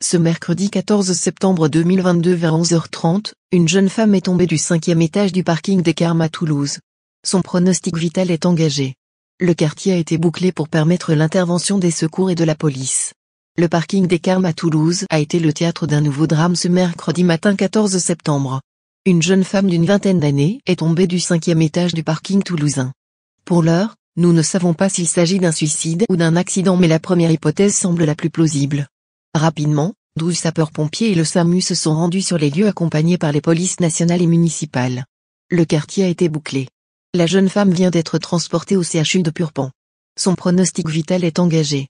Ce mercredi 14 septembre 2022 vers 11h30, une jeune femme est tombée du cinquième étage du parking des Carmes à Toulouse. Son pronostic vital est engagé. Le quartier a été bouclé pour permettre l'intervention des secours et de la police. Le parking des Carmes à Toulouse a été le théâtre d'un nouveau drame ce mercredi matin 14 septembre. Une jeune femme d'une vingtaine d'années est tombée du cinquième étage du parking toulousain. Pour l'heure, nous ne savons pas s'il s'agit d'un suicide ou d'un accident mais la première hypothèse semble la plus plausible. Rapidement, 12 sapeurs-pompiers et le SAMU se sont rendus sur les lieux accompagnés par les polices nationales et municipales. Le quartier a été bouclé. La jeune femme vient d'être transportée au CHU de Purpan. Son pronostic vital est engagé.